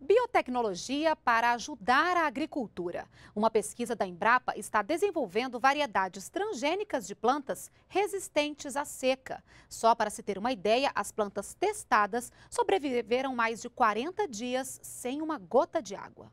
Biotecnologia para ajudar a agricultura. Uma pesquisa da Embrapa está desenvolvendo variedades transgênicas de plantas resistentes à seca. Só para se ter uma ideia, as plantas testadas sobreviveram mais de 40 dias sem uma gota de água.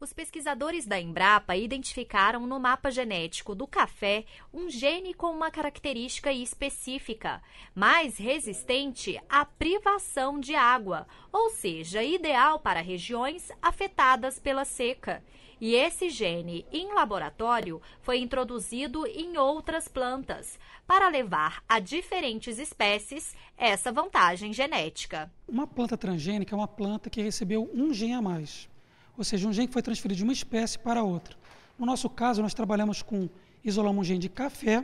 Os pesquisadores da Embrapa identificaram no mapa genético do café um gene com uma característica específica, mais resistente à privação de água, ou seja, ideal para regiões afetadas pela seca. E esse gene, em laboratório, foi introduzido em outras plantas para levar a diferentes espécies essa vantagem genética. Uma planta transgênica é uma planta que recebeu um gene a mais ou seja, um gene que foi transferido de uma espécie para outra. No nosso caso, nós trabalhamos com isolamos um gene de café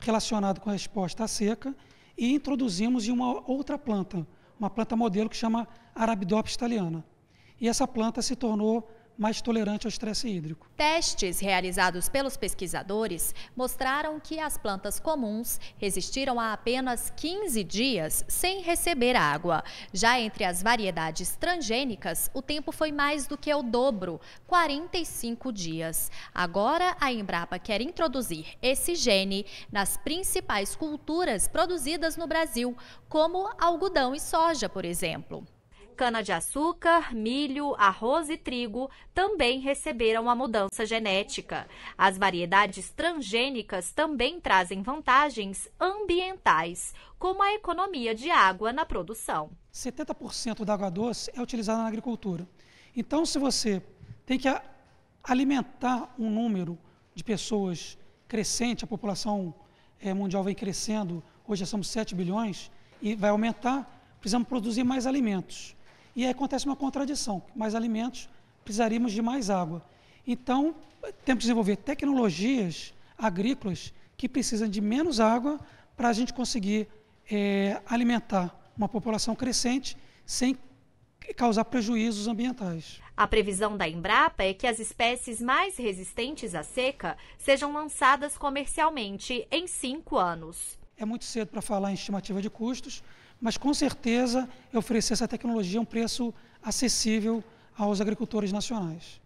relacionado com a resposta à seca e introduzimos em uma outra planta, uma planta modelo que chama Arabidopsis thaliana. E essa planta se tornou mais tolerante ao estresse hídrico. Testes realizados pelos pesquisadores mostraram que as plantas comuns resistiram a apenas 15 dias sem receber água. Já entre as variedades transgênicas, o tempo foi mais do que o dobro, 45 dias. Agora, a Embrapa quer introduzir esse gene nas principais culturas produzidas no Brasil, como algodão e soja, por exemplo cana-de-açúcar, milho, arroz e trigo também receberam a mudança genética. As variedades transgênicas também trazem vantagens ambientais, como a economia de água na produção. 70% da água doce é utilizada na agricultura. Então, se você tem que alimentar um número de pessoas crescente, a população é, mundial vem crescendo, hoje já somos 7 bilhões, e vai aumentar, precisamos produzir mais alimentos. E aí acontece uma contradição: mais alimentos, precisaríamos de mais água. Então, temos que desenvolver tecnologias agrícolas que precisam de menos água para a gente conseguir é, alimentar uma população crescente sem causar prejuízos ambientais. A previsão da Embrapa é que as espécies mais resistentes à seca sejam lançadas comercialmente em cinco anos. É muito cedo para falar em estimativa de custos, mas com certeza é oferecer essa tecnologia a um preço acessível aos agricultores nacionais.